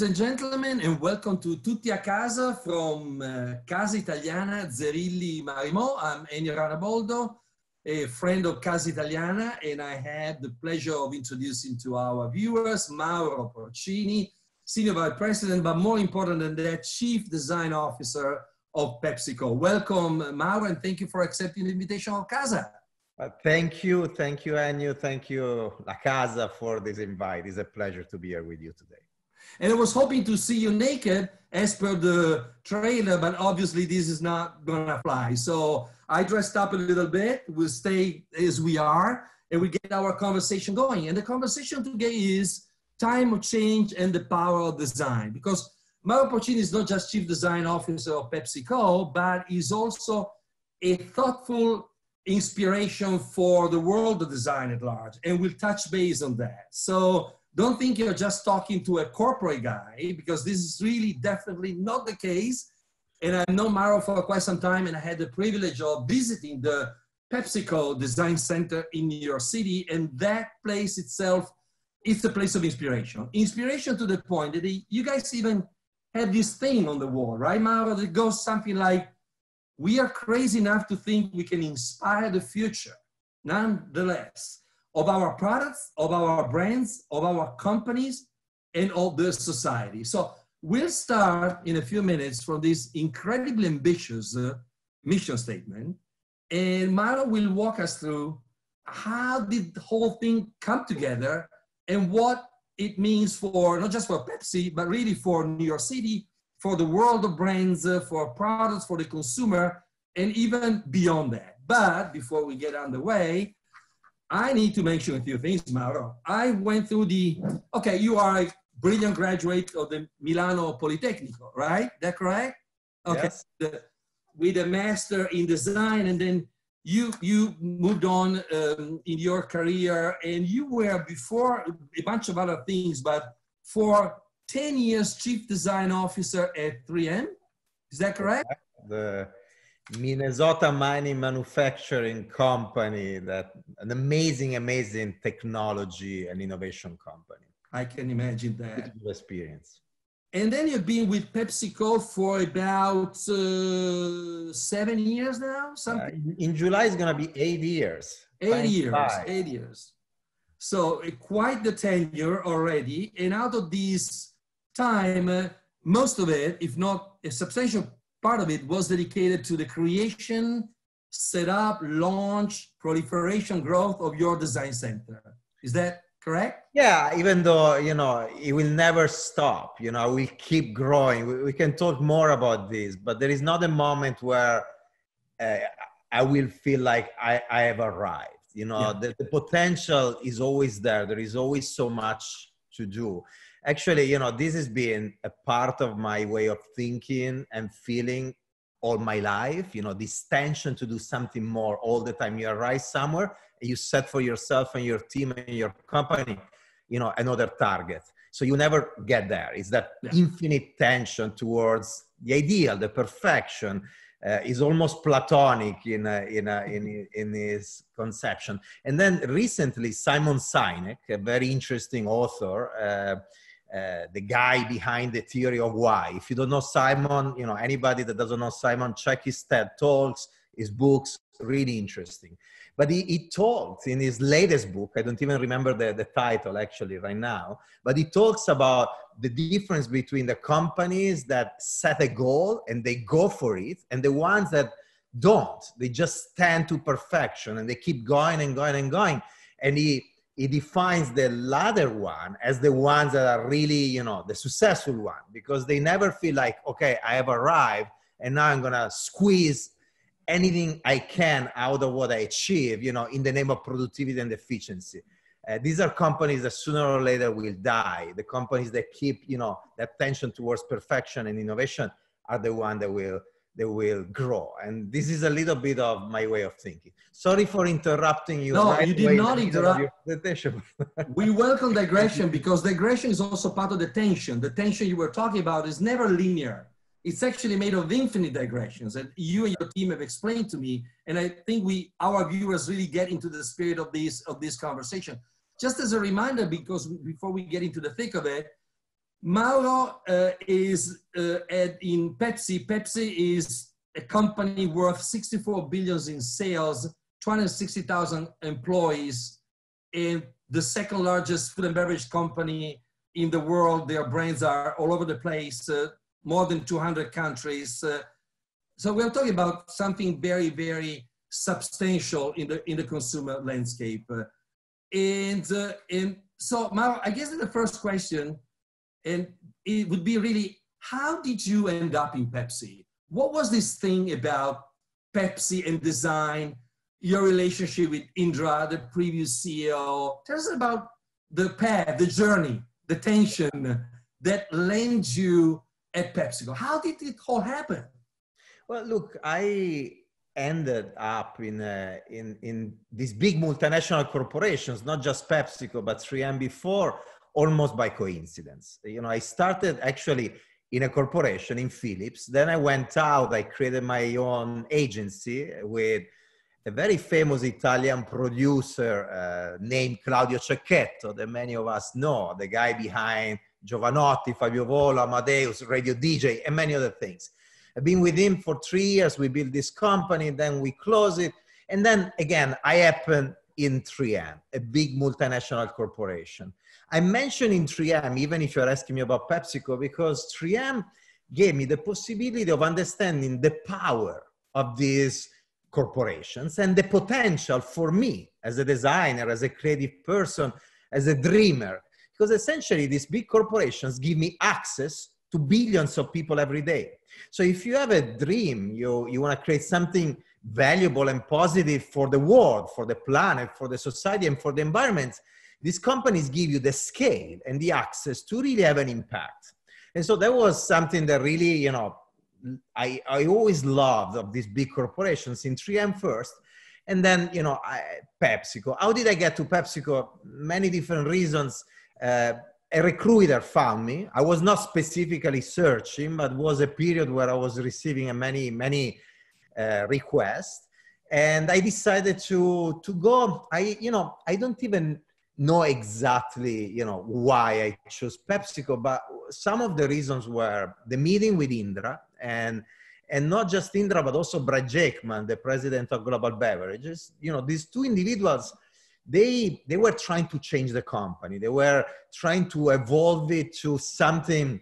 Ladies and gentlemen, and welcome to Tutti a Casa from uh, Casa Italiana Zerilli Marimo. I'm Ennio Raraboldo, a friend of Casa Italiana, and I have the pleasure of introducing to our viewers Mauro Porcini, Senior Vice President, but more important than that, Chief Design Officer of PepsiCo. Welcome, eh, Mauro, and thank you for accepting the invitation of Casa. Uh, thank you, thank you, Ennio, thank you, La Casa, for this invite. It's a pleasure to be here with you today. And I was hoping to see you naked as per the trailer, but obviously this is not gonna fly. So I dressed up a little bit. We'll stay as we are and we get our conversation going. And the conversation today is time of change and the power of design. Because Mario Pocini is not just chief design officer of PepsiCo, but is also a thoughtful inspiration for the world of design at large. And we'll touch base on that. So don't think you're just talking to a corporate guy because this is really definitely not the case. And I've known for quite some time, and I had the privilege of visiting the PepsiCo Design Center in New York City, and that place itself is a place of inspiration. Inspiration to the point that you guys even have this thing on the wall, right, Maro? That goes something like, "We are crazy enough to think we can inspire the future, nonetheless." of our products, of our brands, of our companies, and of the society. So we'll start in a few minutes from this incredibly ambitious uh, mission statement, and Mara will walk us through how did the whole thing come together and what it means for not just for Pepsi, but really for New York City, for the world of brands, uh, for products, for the consumer, and even beyond that. But before we get underway, I need to mention a few things, Mauro. I went through the, okay, you are a brilliant graduate of the Milano Politecnico, right? That correct? Okay. Yes. The, with a master in design and then you, you moved on um, in your career and you were before a bunch of other things, but for 10 years chief design officer at 3M, is that correct? The Minnesota Mining Manufacturing Company, that an amazing, amazing technology and innovation company. I can imagine that. experience. And then you've been with PepsiCo for about uh, seven years now, something. Uh, in July is going to be eight years. Eight Thank years. Five. Eight years. So uh, quite the tenure already. And out of this time, eh, most of it, if not a substantial part of it was dedicated to the creation, setup, launch, proliferation, growth of your design center. Is that correct? Yeah, even though, you know, it will never stop, you know, we keep growing. We, we can talk more about this, but there is not a moment where uh, I will feel like I, I have arrived. You know, yeah. the, the potential is always there. There is always so much to do actually you know this has been a part of my way of thinking and feeling all my life you know this tension to do something more all the time you arrive somewhere you set for yourself and your team and your company you know another target so you never get there it's that yeah. infinite tension towards the ideal the perfection uh, is almost platonic in in in in his conception and then recently simon sinek a very interesting author uh, uh, the guy behind the theory of why. If you don't know Simon, you know, anybody that doesn't know Simon, check his TED Talks, his books, really interesting. But he, he talks in his latest book, I don't even remember the, the title actually right now, but he talks about the difference between the companies that set a goal and they go for it and the ones that don't. They just stand to perfection and they keep going and going and going. And he it defines the latter one as the ones that are really you know the successful one because they never feel like okay i have arrived and now i'm gonna squeeze anything i can out of what i achieve you know in the name of productivity and efficiency uh, these are companies that sooner or later will die the companies that keep you know that tension towards perfection and innovation are the one that will they will grow. And this is a little bit of my way of thinking. Sorry for interrupting you. No, right you did not interrupt. we welcome digression because digression is also part of the tension. The tension you were talking about is never linear. It's actually made of infinite digressions that you and your team have explained to me. And I think we, our viewers really get into the spirit of this, of this conversation. Just as a reminder, because before we get into the thick of it, Mauro uh, is uh, in Pepsi. Pepsi is a company worth 64 billions in sales, 260,000 employees, and the second largest food and beverage company in the world. Their brands are all over the place, uh, more than 200 countries. Uh. so we're talking about something very, very substantial in the in the consumer landscape. Uh. and uh, and so, Mauro, I guess the first question and it would be really, how did you end up in Pepsi? What was this thing about Pepsi and design, your relationship with Indra, the previous CEO? Tell us about the path, the journey, the tension that lands you at PepsiCo. How did it all happen? Well, look, I ended up in, uh, in, in these big multinational corporations, not just PepsiCo, but 3M before, almost by coincidence. You know, I started actually in a corporation in Philips. Then I went out, I created my own agency with a very famous Italian producer uh, named Claudio Cecchetto, that many of us know, the guy behind Giovanotti, Fabio Volo, Amadeus, Radio DJ, and many other things. I've been with him for three years. We built this company, then we close it. And then again, I happen in 3M, a big multinational corporation. I mention in 3M, even if you're asking me about PepsiCo, because 3M gave me the possibility of understanding the power of these corporations and the potential for me as a designer, as a creative person, as a dreamer. Because essentially, these big corporations give me access to billions of people every day. So if you have a dream, you, you want to create something valuable and positive for the world, for the planet, for the society, and for the environment, these companies give you the scale and the access to really have an impact. And so that was something that really, you know, I, I always loved of these big corporations in 3M first, and then, you know, I, PepsiCo. How did I get to PepsiCo? Many different reasons. Uh, a recruiter found me. I was not specifically searching, but was a period where I was receiving many, many uh, request. And I decided to, to go, I, you know, I don't even know exactly, you know, why I chose PepsiCo, but some of the reasons were the meeting with Indra and and not just Indra, but also Brad jakeman the president of Global Beverages. You know, these two individuals, they they were trying to change the company. They were trying to evolve it to something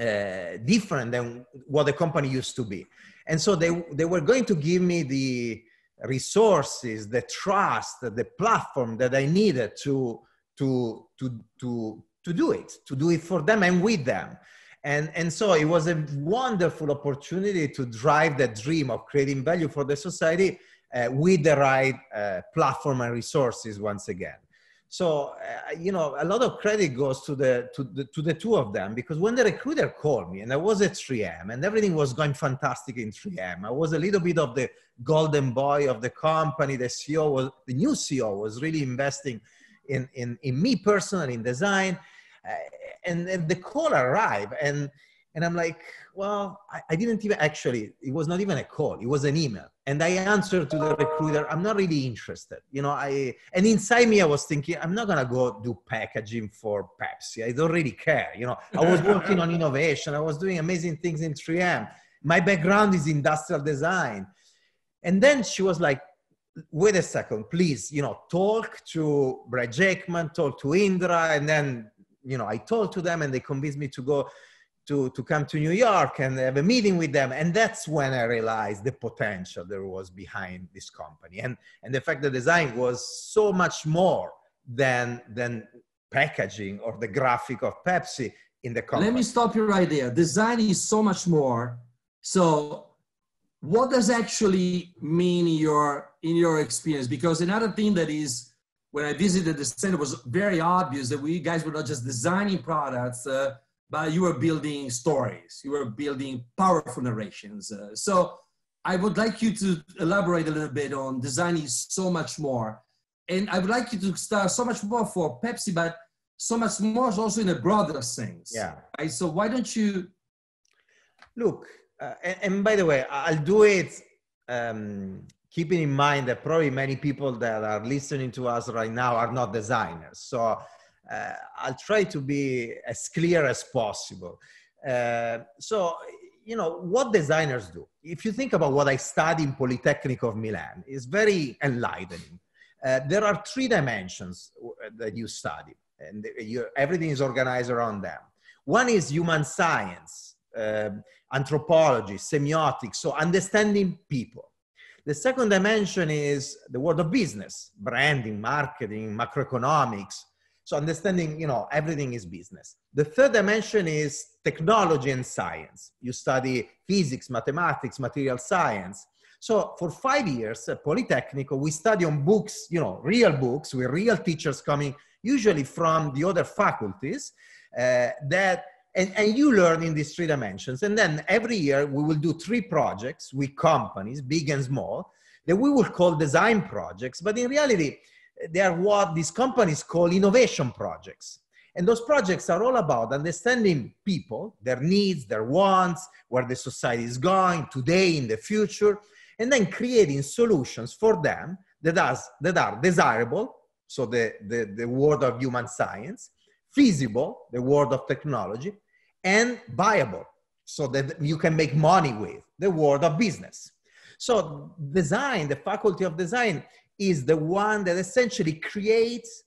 uh, different than what the company used to be. And so they, they were going to give me the resources, the trust, the platform that I needed to, to, to, to, to do it, to do it for them and with them. And, and so it was a wonderful opportunity to drive that dream of creating value for the society uh, with the right uh, platform and resources once again. So, uh, you know, a lot of credit goes to the, to, the, to the two of them because when the recruiter called me and I was at 3M and everything was going fantastic in 3M, I was a little bit of the golden boy of the company. The CEO was, the new CEO was really investing in, in, in me personally, in design. Uh, and, and the call arrived and and I'm like, well, I, I, didn't even actually, it was not even a call, it was an email. And I answered to the recruiter, I'm not really interested. You know, I, and inside me, I was thinking, I'm not gonna go do packaging for Pepsi. I don't really care. You know, I was working on innovation, I was doing amazing things in 3M. My background is industrial design. And then she was like, wait a second, please, you know, talk to Brad Jackman, talk to Indra. And then, you know, I told to them and they convinced me to go to, to come to New York and have a meeting with them. And that's when I realized the potential there was behind this company. And, and the fact that design was so much more than, than packaging or the graphic of Pepsi in the company. Let me stop you right there. Design is so much more. So what does actually mean in your, in your experience? Because another thing that is, when I visited the center, was very obvious that we guys were not just designing products, uh, but you were building stories, you were building powerful narrations. Uh, so I would like you to elaborate a little bit on designing so much more. And I would like you to start so much more for Pepsi, but so much more also in a broader sense. Yeah. Right? So why don't you? Look, uh, and, and, by the way, I'll do it um, keeping in mind that probably many people that are listening to us right now are not designers. So uh, I'll try to be as clear as possible. Uh, so, you know, what designers do, if you think about what I study in Polytechnic of Milan, is very enlightening. Uh, there are three dimensions uh, that you study, and everything is organized around them. One is human science, um, anthropology, semiotics, so understanding people. The second dimension is the world of business, branding, marketing, macroeconomics, so understanding, you know, everything is business. The third dimension is technology and science. You study physics, mathematics, material science. So for five years at Polytechnico, we study on books, you know, real books with real teachers coming, usually from the other faculties uh, that and, and, you learn in these three dimensions. And then every year we will do three projects with companies, big and small, that we will call design projects. But in reality, they are what these companies call innovation projects. And those projects are all about understanding people, their needs, their wants, where the society is going today, in the future, and then creating solutions for them that, has, that are desirable, so the, the, the world of human science, feasible, the world of technology, and viable, so that you can make money with, the world of business. So design, the faculty of design is the one that essentially creates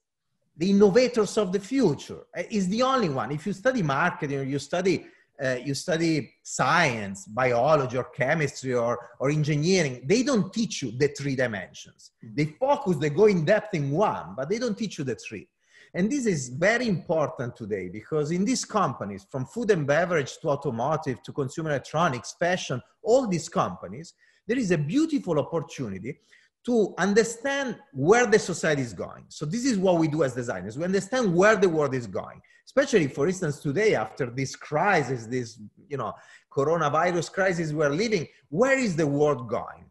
the innovators of the future. Uh, is the only one. If you study marketing or you study uh, you study science, biology, or chemistry, or, or engineering, they don't teach you the three dimensions. They focus, they go in depth in one, but they don't teach you the three. And this is very important today because in these companies, from food and beverage to automotive to consumer electronics, fashion, all these companies, there is a beautiful opportunity to understand where the society is going. So this is what we do as designers. We understand where the world is going, especially for instance, today after this crisis, this, you know, coronavirus crisis we're living, where is the world going?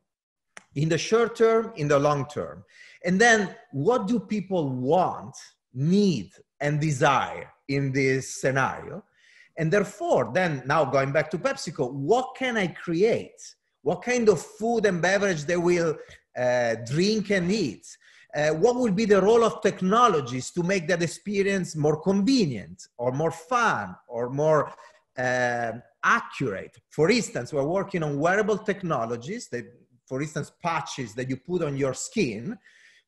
In the short term, in the long term. And then what do people want, need, and desire in this scenario? And therefore, then now going back to PepsiCo, what can I create? What kind of food and beverage they will uh, drink and eat? Uh, what would be the role of technologies to make that experience more convenient or more fun or more uh, accurate? For instance, we're working on wearable technologies that, for instance, patches that you put on your skin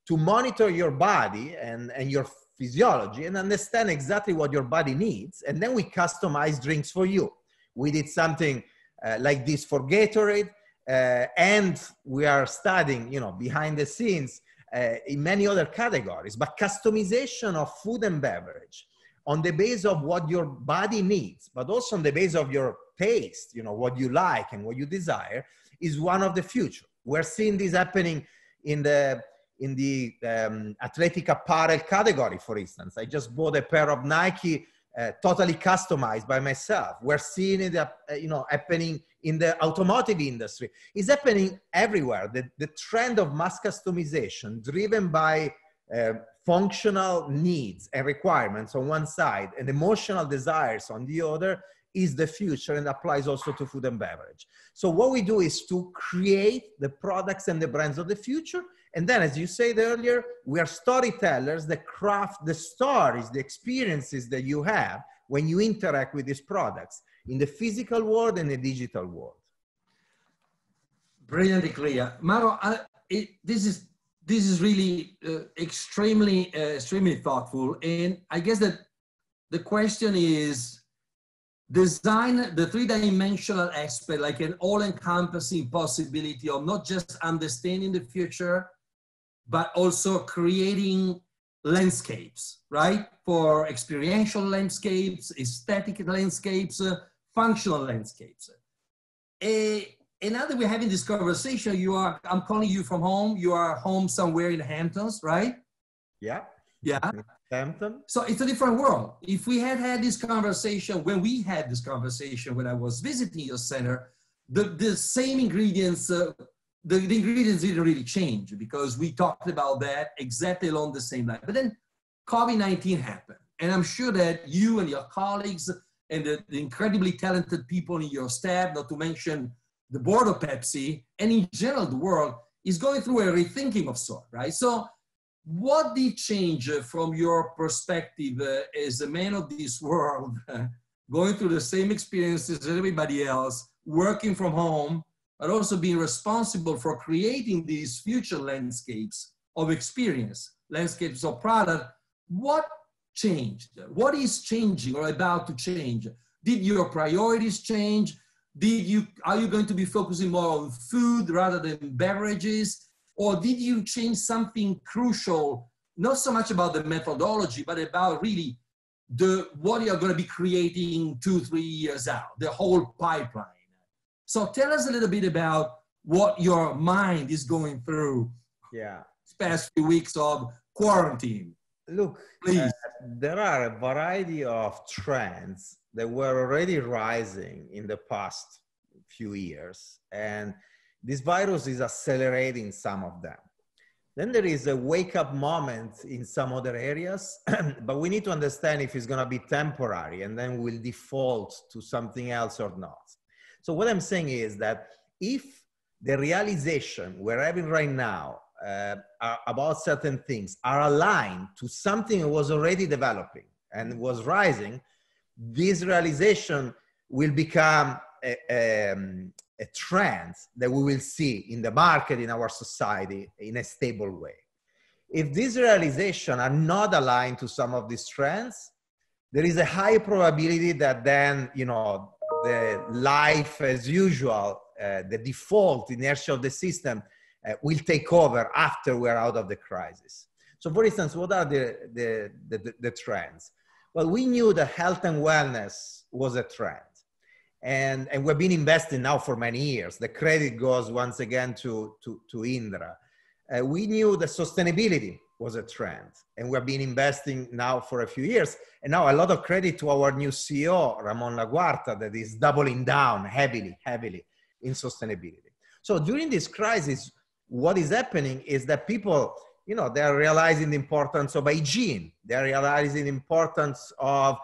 to monitor your body and, and your physiology and understand exactly what your body needs. And then we customize drinks for you. We did something uh, like this for Gatorade uh, and we are studying, you know, behind the scenes uh, in many other categories, but customization of food and beverage on the base of what your body needs, but also on the base of your taste, you know, what you like and what you desire is one of the future. We're seeing this happening in the in the um, athletic apparel category, for instance. I just bought a pair of Nike uh, totally customized by myself. We're seeing it, uh, you know, happening in the automotive industry. It's happening everywhere. The, the trend of mass customization driven by uh, functional needs and requirements on one side and emotional desires on the other is the future and applies also to food and beverage. So what we do is to create the products and the brands of the future and then, as you said earlier, we are storytellers that craft the stories, the experiences that you have when you interact with these products in the physical world and the digital world. Brilliantly clear. Maro, I, it, this is this is really uh, extremely uh, extremely thoughtful and i guess that the question is design the three-dimensional aspect like an all-encompassing possibility of not just understanding the future but also creating landscapes, right? For experiential landscapes, aesthetic landscapes, uh, functional landscapes. A, eh, and now that we're having this conversation, you are, I'm calling you from home. You are home somewhere in the Hamptons, right? Yeah. Yeah. Hampton. So it's a different world. If we had had this conversation, when we had this conversation, when I was visiting your center, the, the same ingredients uh, the, the, ingredients didn't really change because we talked about that exactly along the same line. But then COVID-19 happened. And I'm sure that you and your colleagues and the, the incredibly talented people in your staff, not to mention the board of Pepsi, and in general the world, is going through a rethinking of sort, right? So what did change from your perspective uh, as a man of this world, going through the same experiences as everybody else, working from home, but also being responsible for creating these future landscapes of experience, landscapes of product, what changed? What is changing or about to change? Did your priorities change? Did you, are you going to be focusing more on food rather than beverages? Or did you change something crucial, not so much about the methodology, but about really the, what you're gonna be creating two, three years out, the whole pipeline? So tell us a little bit about what your mind is going through. Yeah. These past few weeks of quarantine. Look, uh, there are a variety of trends that were already rising in the past few years, and this virus is accelerating some of them. Then there is a wake up moment in some other areas, but we need to understand if it's going to be temporary and then we'll default to something else or not. So what I'm saying is that if the realization we're having right now uh, about certain things are aligned to something that was already developing and was rising, this realization will become a, a, um, a trend that we will see in the market, in our society, in a stable way. If these realizations are not aligned to some of these trends, there is a high probability that then, you know, the life as usual, uh, the default inertia of the system uh, will take over after we're out of the crisis. So for instance, what are the, the, the, the trends? Well, we knew that health and wellness was a trend. And, and we've been investing now for many years. The credit goes once again to, to, to Indra. Uh, we knew that sustainability was a trend. And we've been investing now for a few years. And now a lot of credit to our new CEO, Ramon Laguarta, that is doubling down heavily, heavily in sustainability. So during this crisis, what is happening is that people, you know, they're realizing the importance of hygiene. They're realizing the importance of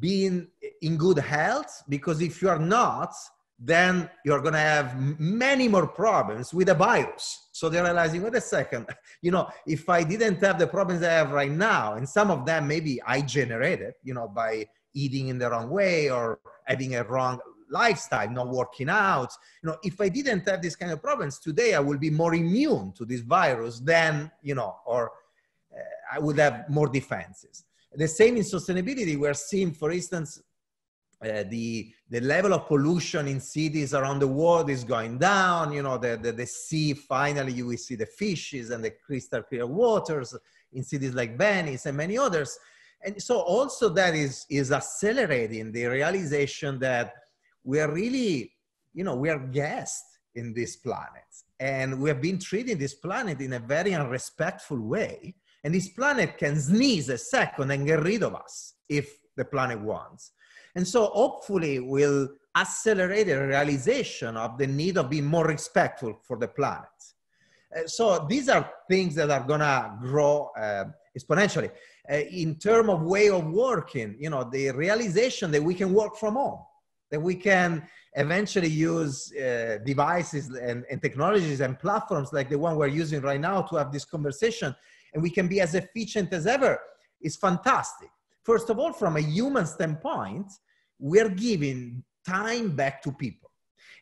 being in good health because if you are not, then you're going to have many more problems with the virus. So they're realizing, wait a second, you know, if I didn't have the problems I have right now, and some of them maybe I generated, you know, by eating in the wrong way or having a wrong lifestyle, not working out, you know, if I didn't have these kind of problems today, I will be more immune to this virus than, you know, or uh, I would have more defenses. The same in sustainability, we're seeing, for instance, uh, the the level of pollution in cities around the world is going down. You know, the, the, the sea finally you will see the fishes and the crystal clear waters in cities like Venice and many others. And so also that is is accelerating the realization that we are really, you know, we are guests in this planet, and we have been treating this planet in a very unrespectful way. And this planet can sneeze a second and get rid of us if the planet wants and so hopefully will accelerate the realization of the need of being more respectful for the planet. Uh, so these are things that are gonna grow uh, exponentially. Uh, in terms of way of working, you know, the realization that we can work from home, that we can eventually use uh, devices and, and technologies and platforms like the one we're using right now to have this conversation, and we can be as efficient as ever is fantastic. First of all, from a human standpoint, we're giving time back to people.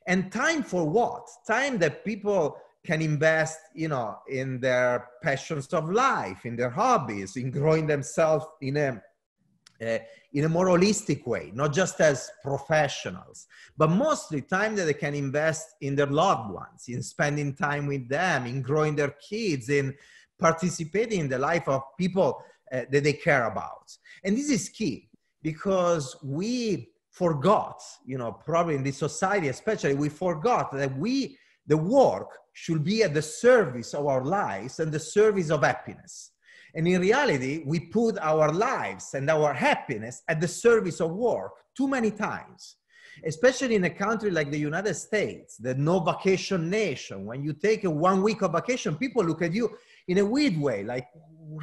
And time for what? Time that people can invest, you know, in their passions of life, in their hobbies, in growing themselves in a uh, in a more holistic way, not just as professionals, but mostly time that they can invest in their loved ones, in spending time with them, in growing their kids, in participating in the life of people uh, that they care about. And this is key because we forgot, you know, probably in this society especially, we forgot that we, the work should be at the service of our lives and the service of happiness. And in reality, we put our lives and our happiness at the service of work too many times, especially in a country like the United States, the no vacation nation. When you take a one week of vacation, people look at you in a weird way, like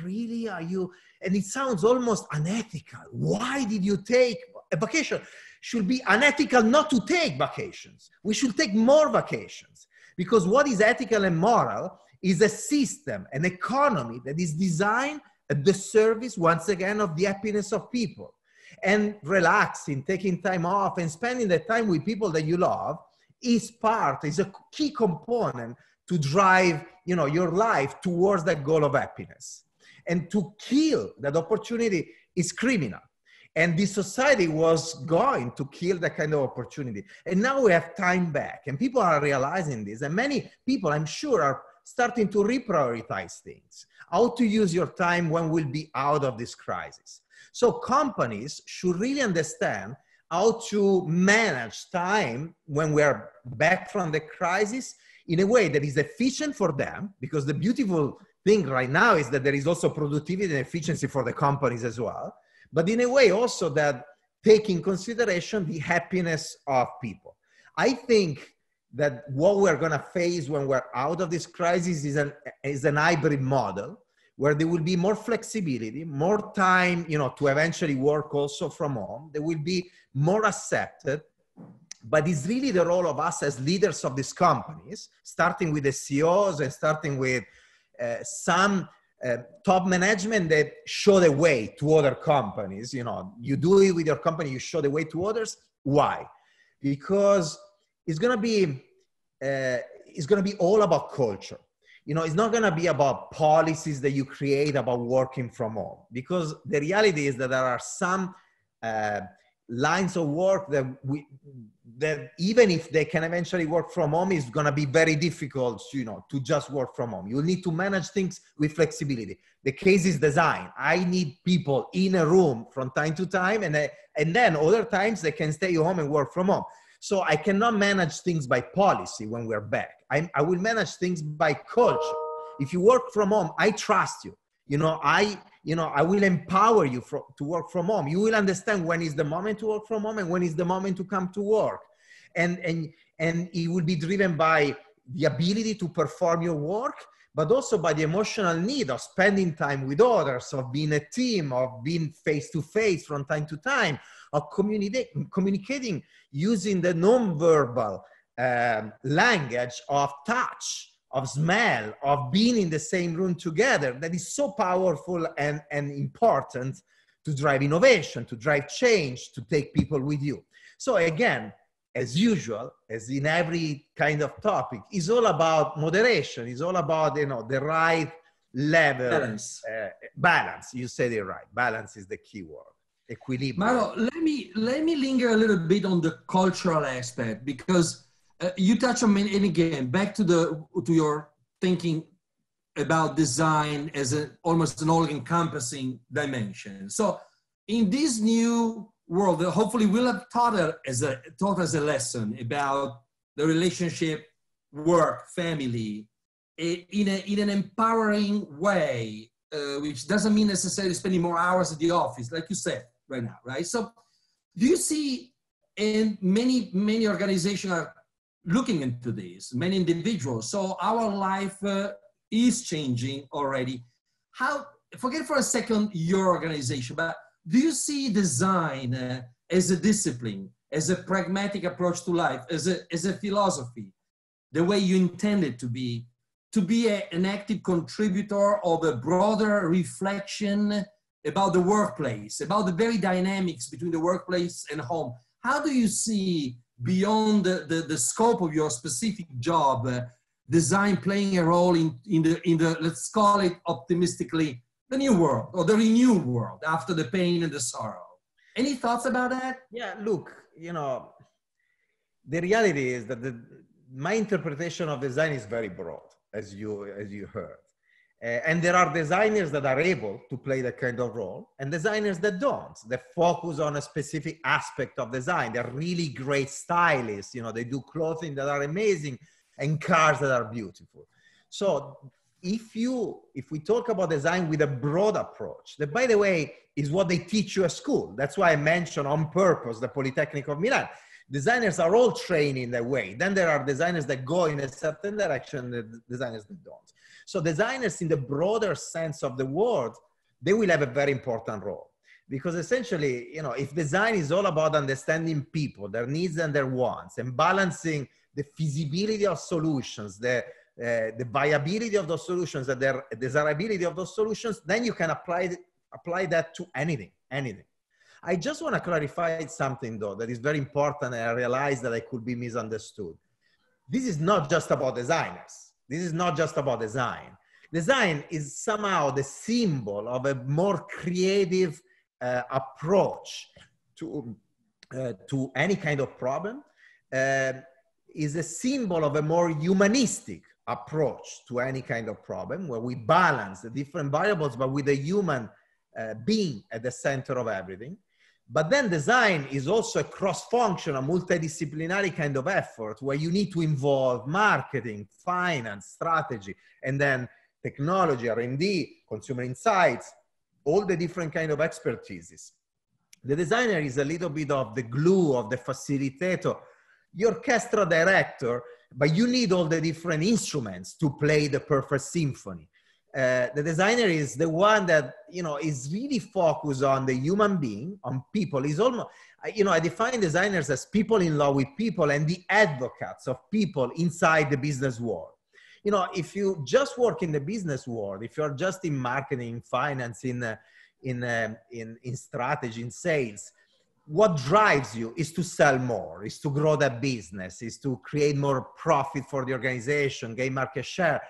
really? Are you? And it sounds almost unethical. Why did you take a vacation? Should be unethical not to take vacations. We should take more vacations because what is ethical and moral is a system, an economy that is designed at the service, once again, of the happiness of people. And relaxing, taking time off, and spending the time with people that you love is part, is a key component to drive you know, your life towards that goal of happiness. And to kill that opportunity is criminal. And this society was going to kill that kind of opportunity. And now we have time back, and people are realizing this. And many people, I'm sure, are starting to reprioritize things how to use your time when we'll be out of this crisis so companies should really understand how to manage time when we are back from the crisis in a way that is efficient for them because the beautiful thing right now is that there is also productivity and efficiency for the companies as well, but in a way also that taking consideration the happiness of people. I think that what we're going to face when we're out of this crisis is an, is an hybrid model where there will be more flexibility, more time, you know, to eventually work also from home. They will be more accepted. But it's really the role of us as leaders of these companies, starting with the CEOs and starting with uh, some uh, top management that show the way to other companies. You know, you do it with your company, you show the way to others. Why? Because it's gonna be uh, it's gonna be all about culture you know it's not going to be about policies that you create about working from home because the reality is that there are some uh, lines of work that we that even if they can eventually work from home is going to be very difficult you know to just work from home you need to manage things with flexibility the case is design i need people in a room from time to time and I, and then other times they can stay home and work from home so i cannot manage things by policy when we're back i, I will manage things by culture if you work from home i trust you you know i you know i will empower you for, to work from home you will understand when is the moment to work from home and when is the moment to come to work and and and it will be driven by the ability to perform your work but also by the emotional need of spending time with others of being a team of being face to face from time to time of communicating communicating using the non-verbal um, language of touch of smell, of being in the same room together that is so powerful and, and important to drive innovation, to drive change, to take people with you. So again, as usual, as in every kind of topic, is all about moderation. It's all about you know the right level balance. Uh, balance. You said it right. Balance is the key word. Equilibrium. Maro, let me let me linger a little bit on the cultural aspect because uh, you touch on it again. Back to the to your thinking about design as a, almost an all-encompassing dimension. So, in this new world, uh, hopefully, we'll have taught as a taught as a lesson about the relationship, work, family, in a, in an empowering way, uh, which doesn't mean necessarily spending more hours at the office, like you said right now, right? So, do you see? And many many organizations are looking into this, many individuals. So our life uh, is changing already. How, forget for a second your organization, but do you see design uh, as a discipline, as a pragmatic approach to life, as a, as a philosophy, the way you intend it to be, to be a, an active contributor of a broader reflection about the workplace, about the very dynamics between the workplace and home? How do you see beyond the, the, the scope of your specific job, uh, design playing a role in, in, the, in the, let's call it optimistically, the new world or the renewed world after the pain and the sorrow. Any thoughts about that? Yeah, look, you know, the reality is that the, my interpretation of design is very broad, as you, as you heard. Uh, and there are designers that are able to play that kind of role and designers that don't. They focus on a specific aspect of design. They're really great stylists. You know, they do clothing that are amazing and cars that are beautiful. So if you if we talk about design with a broad approach, that by the way is what they teach you at school. That's why I mentioned on purpose the Polytechnic of Milan. Designers are all trained in that way. Then there are designers that go in a certain direction, the designers that don't. So designers in the broader sense of the word, they will have a very important role because essentially, you know, if design is all about understanding people, their needs and their wants and balancing the feasibility of solutions, the, uh, the viability of those solutions and their desirability of those solutions, then you can apply, apply that to anything, anything. I just want to clarify something though that is very important and I realize that I could be misunderstood. This is not just about designers. This is not just about design. Design is somehow the symbol of a more creative uh, approach to, uh, to any kind of problem, uh, is a symbol of a more humanistic approach to any kind of problem where we balance the different variables, but with a human uh, being at the center of everything. But then design is also a cross-functional, multidisciplinary kind of effort where you need to involve marketing, finance, strategy, and then technology, R&D, consumer insights, all the different kind of expertises. The designer is a little bit of the glue, of the facilitator, the orchestra director, but you need all the different instruments to play the perfect symphony. Uh, the designer is the one that you know is really focused on the human being on people is almost you know i define designers as people in love with people and the advocates of people inside the business world you know if you just work in the business world if you're just in marketing finance in uh, in, um, in in strategy in sales what drives you is to sell more is to grow that business is to create more profit for the organization gain market share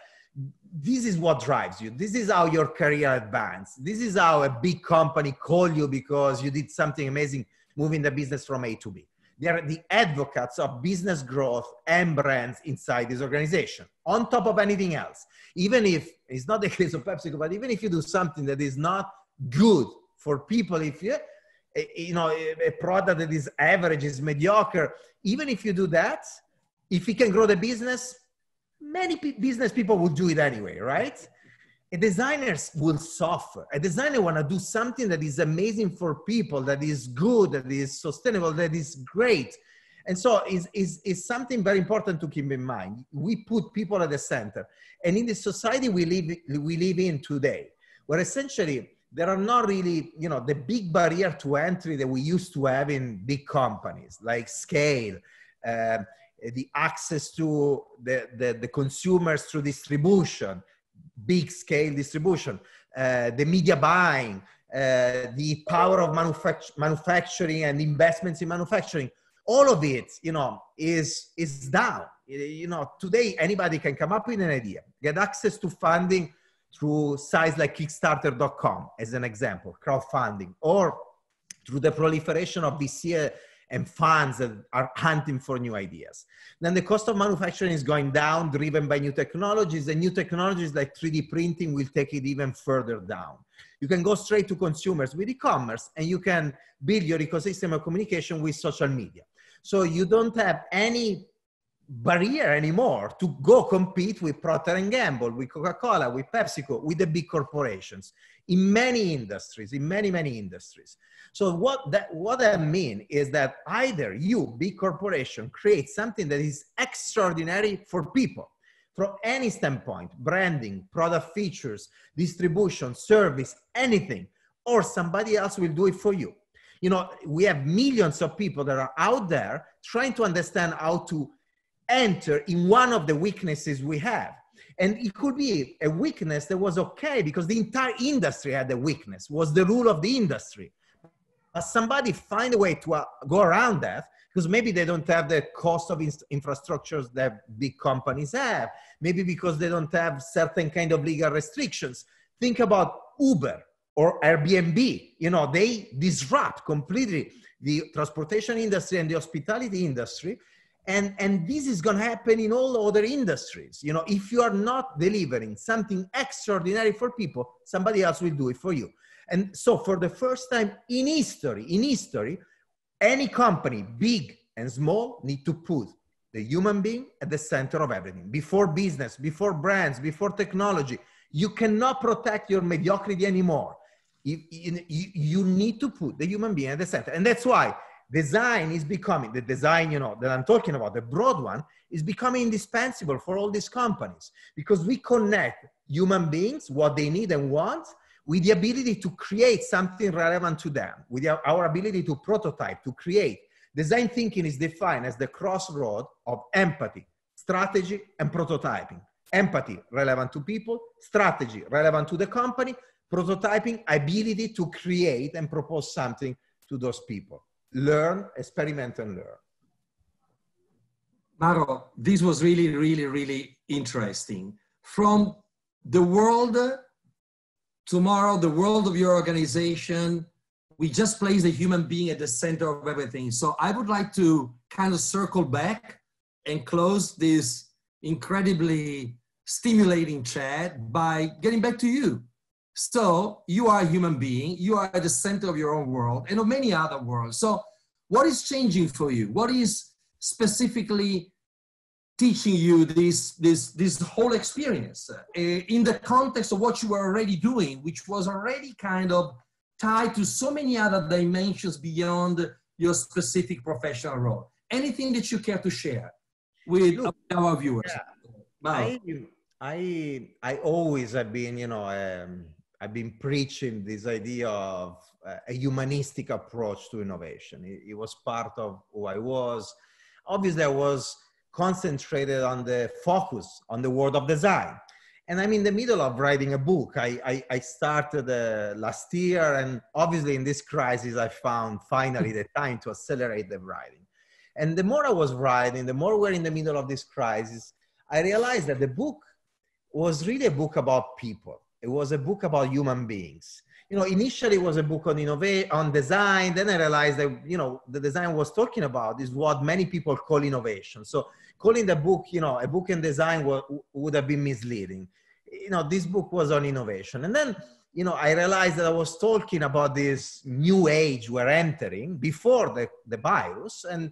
this is what drives you this is how your career advances this is how a big company call you because you did something amazing moving the business from a to b they are the advocates of business growth and brands inside this organization on top of anything else even if it's not the case of pepsico but even if you do something that is not good for people if you eh, eh, you know eh, a product that is average is mediocre even if you do that if you can grow the business many p- business people will do it anyway, right? And designers will suffer. A designer want to do something that is amazing for people, that is good, that is sustainable, that is great. And so is is is something very important to keep in mind. We put people at the center, and in the society we live we live in today, where essentially there are not really you know the big barrier to entry that we used to have in big companies like scale. Uh, the access to the, the, the consumers through distribution, big scale distribution, uh, the media buying, uh, the power of manufact- manufacturing and investments in manufacturing, all of it, you know, is, is down. You know, today anybody can come up with an idea, get access to funding through sites like Kickstarter.com, as an example, crowdfunding, or through the proliferation of this year uh, and funds that are hunting for new ideas. Then the cost of manufacturing is going down, driven by new technologies, and new technologies like 3D printing will take it even further down. You can go straight to consumers with e-commerce, and you can build your ecosystem of communication with social media. So you don't have any barrier anymore to go compete with Procter and Gamble, with Coca-Cola, with PepsiCo, with the big corporations in many industries, in many, many industries. So what that, what I mean is that either you, big corporation, create something that is extraordinary for people from any standpoint, branding, product features, distribution, service, anything, or somebody else will do it for you. You know, we have millions of people that are out there trying to understand how to enter in one of the weaknesses we have and it could be a weakness that was okay because the entire industry had a weakness, was the rule of the industry. But somebody find a way to uh, go around that because maybe they don't have the cost of infrastructures that big companies have. Maybe because they don't have certain kind of legal restrictions. Think about Uber or Airbnb. You know, they disrupt completely the transportation industry and the hospitality industry and and this is going to happen in all other industries you know if you are not delivering something extraordinary for people somebody else will do it for you and so for the first time in history in history any company big and small need to put the human being at the center of everything before business before brands before technology you cannot protect your mediocrity anymore you, you, you need to put the human being at the center and that's why design is becoming the design you know that i'm talking about the broad one is becoming indispensable for all these companies because we connect human beings what they need and want with the ability to create something relevant to them with our ability to prototype to create design thinking is defined as the crossroad of empathy strategy and prototyping empathy relevant to people strategy relevant to the company prototyping ability to create and propose something to those people learn, experiment and learn. Maro, this was really, really, really interesting. From the world, tomorrow, the world of your organization, we just place the human being at the center of everything. So I would like to kind of circle back and close this incredibly stimulating chat by getting back to you. So you are a human being, you are at the center of your own world and of many other worlds. So what is changing for you? What is specifically teaching you this, this, this whole experience uh, in the context of what you were already doing, which was already kind of tied to so many other dimensions beyond your specific professional role? Anything that you care to share with Look, our viewers? Yeah. I, I, I always have been, you know, um, I've been preaching this idea of uh, a humanistic approach to innovation. It, it was part of who I was. Obviously, I was concentrated on the focus on the world of design. And I'm in the middle of writing a book. I, I, I started uh, last year, and obviously, in this crisis, I found finally the time to accelerate the writing. And the more I was writing, the more we're in the middle of this crisis, I realized that the book was really a book about people. It was a book about human beings. You know, initially it was a book on innovation, on design. Then I realized that, you know, the design I was talking about is what many people call innovation. So calling the book, you know, a book in design would have been misleading. You know, this book was on innovation. And then, you know, I realized that I was talking about this new age we're entering before the, the virus. And,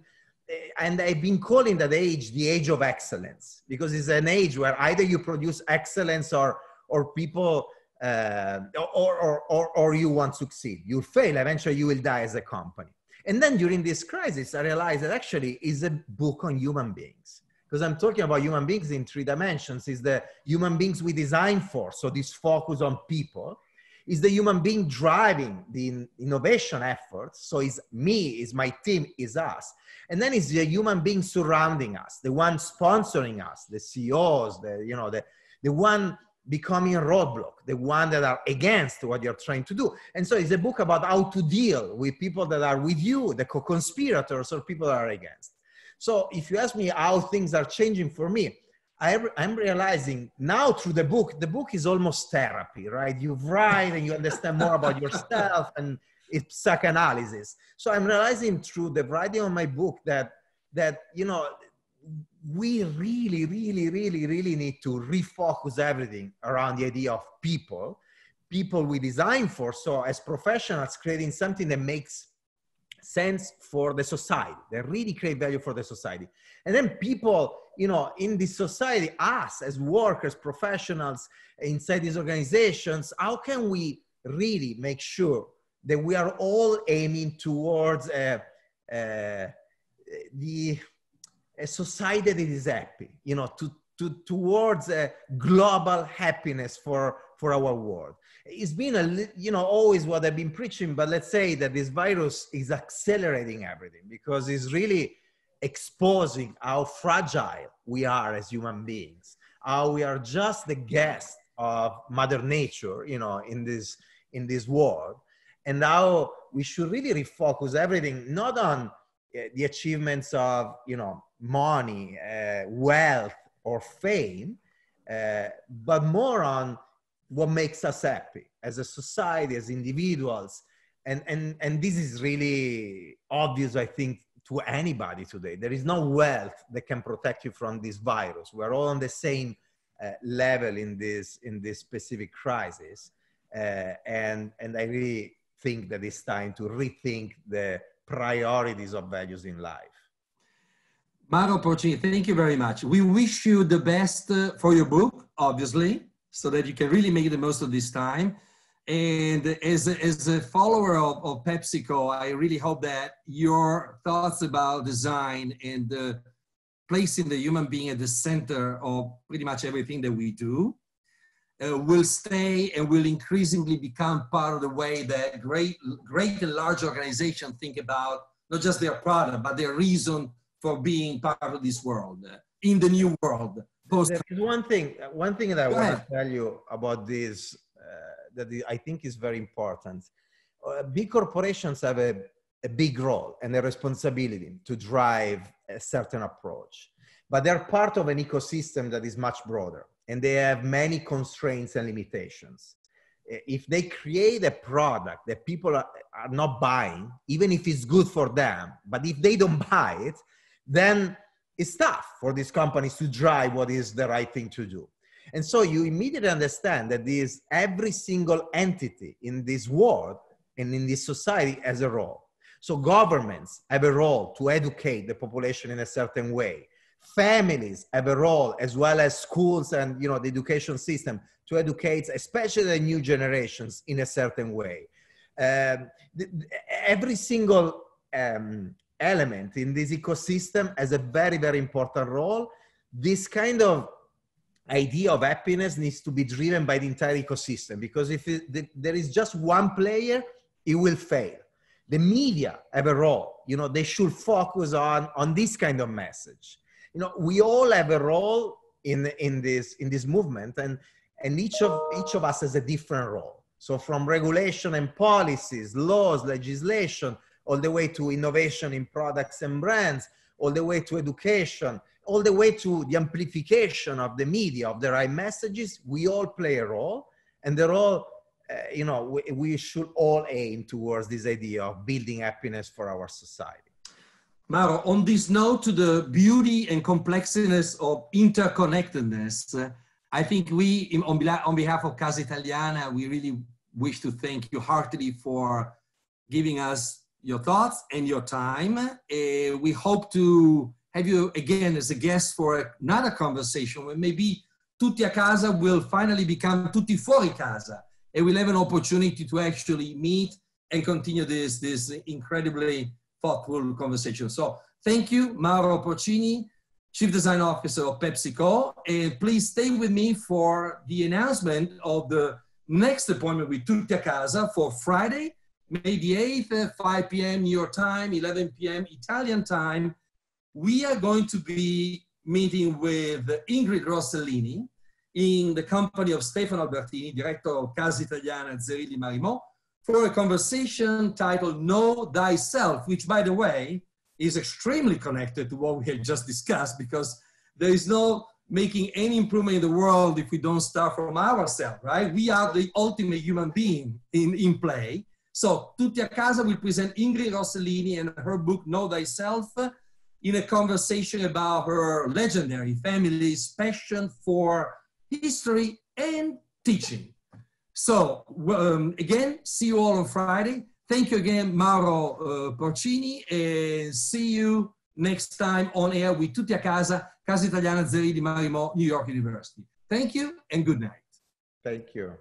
and I've been calling that age the age of excellence because it's an age where either you produce excellence or or people uh, or, or, or, or you won't succeed. You'll fail. Eventually, you will die as a company. And then during this crisis, I realized that actually is a book on human beings. Because I'm talking about human beings in three dimensions is the human beings we design for. So, this focus on people is the human being driving the innovation efforts. So, is me, is my team, is us. And then is the human being surrounding us, the one sponsoring us, the CEOs, the, you know, the, the one becoming roadblock, the one that are against what you're trying to do. And so it's a book about how to deal with people that are with you, the co-conspirators or people that are against. So if you ask me how things are changing for me, I'm realizing now through the book, the book is almost therapy, right? You write and you understand more about yourself and it's psychoanalysis. So I'm realizing through the writing of my book that, that, you know, we really, really, really, really need to refocus everything around the idea of people, people we design for. So, as professionals, creating something that makes sense for the society, that really create value for the society. And then people, you know, in this society, us as workers, professionals inside these organizations, how can we really make sure that we are all aiming towards uh, uh, the a society that is happy, you know, to, to, towards a global happiness for, for our world. It's been, a, you know, always what I've been preaching, but let's say that this virus is accelerating everything because it's really exposing how fragile we are as human beings, how we are just the guest of mother nature, you know, in this, in this world and now we should really refocus everything not on eh, the achievements of you know money, uh, wealth, or fame, uh, but more on what makes us happy as a society, as individuals. And, and, and this is really obvious, I think, to anybody today. There is no wealth that can protect you from this virus. We're all on the same uh, level in this, in this specific crisis. Uh, and, and I really think that it's time to rethink the priorities of values in life. Maro Pocini, thank you very much. We wish you the best uh, for your book, obviously, so that you can really make the most of this time. And as a, as a follower of, of PepsiCo, I really hope that your thoughts about design and uh, placing the human being at the center of pretty much everything that we do uh, will stay and will increasingly become part of the way that great, great and large organizations think about not just their product, but their reason for being part of this world, in the new world. Post- there is one thing, one thing that I want to tell you about this uh, that I think is very important. Uh, big corporations have a, a big role and a responsibility to drive a certain approach, but they're part of an ecosystem that is much broader and they have many constraints and limitations uh, if they create a product that people are, are, not buying, even if it's good for them, but if they don't buy it, then it's tough for these companies to drive what is the right thing to do. And so you immediately understand that this every single entity in this world and in this society has a role. So governments have a role to educate the population in a certain way. Families have a role as well as schools and you know the education system to educate, especially the new generations in a certain way. Um, every single um, element in this ecosystem has a very, very important role. This kind of idea of happiness needs to be driven by the entire ecosystem because if it, there is just one player, it will fail. The media have a role. You know, they should focus on, on this kind of message. You know, we all have a role in, in, this, in this movement and, and each, of, each of us has a different role. So from regulation and policies, laws, legislation, all the way to innovation in products and brands, all the way to education, all the way to the amplification of the media, of the right messages, we all play a role. And they're all, uh, you know, we, we should all aim towards this idea of building happiness for our society. Maro, on this note to the beauty and complexity of interconnectedness, uh, I think we, on, on, behalf of Casa Italiana, we really wish to thank you heartily for giving us your thoughts and your time. Uh, we hope to have you again as a guest for another conversation where maybe tutti a casa will finally become tutti fuori casa and we'll have an opportunity to actually meet and continue this, this incredibly thoughtful conversation. So thank you, Mauro Porcini, Chief Design Officer of PepsiCo. And please stay with me for the announcement of the next appointment with Tutti a Casa for Friday, May the 8th, 5 p.m. New York time, 11 p.m. Italian time, we are going to be meeting with Ingrid Rossellini in the company of Stefano Albertini, director of Casa Italiana Zerilli Marimo, for a conversation titled Know Thyself, which, by the way, is extremely connected to what we had just discussed because there is no making any improvement in the world if we don't start from ourselves, right? We are the ultimate human being in, in play. So Tutti a Casa will present Ingrid Rossellini and her book Know Thyself in a conversation about her legendary family's passion for history and teaching. So um, again, see you all on Friday. Thank you again, Mauro uh, Porcini, and see you next time on air with Tutti a Casa, Casa Italiana Zeri di Marimo, New York University. Thank you and good night. Thank you.